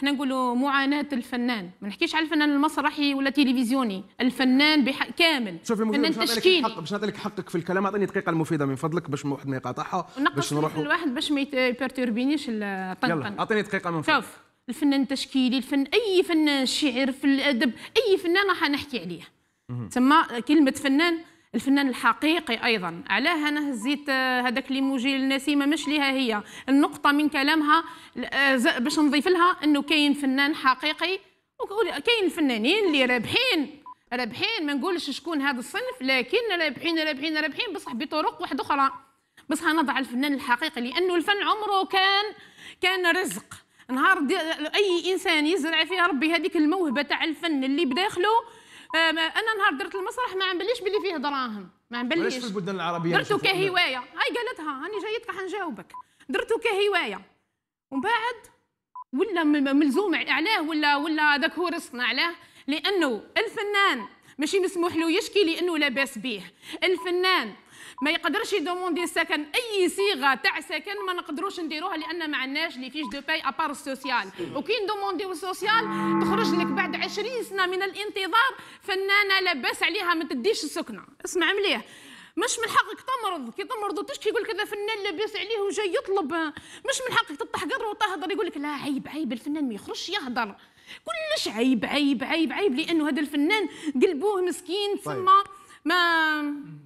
احنا نقولوا معاناه الفنان ما نحكيش على الفنان المسرحي ولا تلفزيوني الفنان بح... كامل شوفي فنان تشكيلي حق باش نعطيك حقك في الكلام اعطيني دقيقه المفيده من فضلك باش واحد ما يقاطعها باش نروحوا الواحد باش ما يبرتوربينيش الطنطن يلا اعطيني دقيقه من فضلك شوف الفنان التشكيلي الفن اي فنان شعر في الادب اي فنان راح نحكي عليه تما كلمه فنان الفنان الحقيقي ايضا علاه انا هزيت آه، هذاك ليموجي للنسيمه مش ليها هي النقطه من كلامها آه، باش نضيف لها انه كاين فنان حقيقي وكاين الفنانين اللي رابحين رابحين ما نقولش شكون هذا الصنف لكن رابحين رابحين رابحين بصح بطرق واحده اخرى بصح نضع الفنان الحقيقي لانه الفن عمره كان كان رزق نهار اي انسان يزرع فيها ربي هذيك الموهبه تاع الفن اللي بداخله آه، انا نهار درت المسرح ما نبليش بلي فيه دراهم ما نبليش علاش في البلدان العربيه درته كهوايه هاي قالتها هاني جايتك حنجاوبك درته كهوايه ومن بعد ولا ملزوم علاه ولا ولا هذاك هو رزقنا علاه لانه الفنان ماشي مسموح له يشكي لانه لاباس به الفنان ما يقدرش يدوموندي سكن اي صيغه تاع سكن ما نقدروش نديروها لان ما عندناش لي فيش دو باي ابار السوسيال وكي ندومونديو السوسيال تخرج لك بعد 20 سنه من الانتظار فنانه لاباس عليها ما تديش السكنه اسمع مليح مش من حقك تمرض كي تمرض وتشكي يقول لك هذا فنان لاباس عليه وجاي يطلب مش من حقك تتحقر وتهضر يقول لك لا عيب عيب الفنان ما يخرجش يهضر كلش عيب عيب عيب عيب لانه هذا الفنان قلبوه مسكين تسمى طيب. ما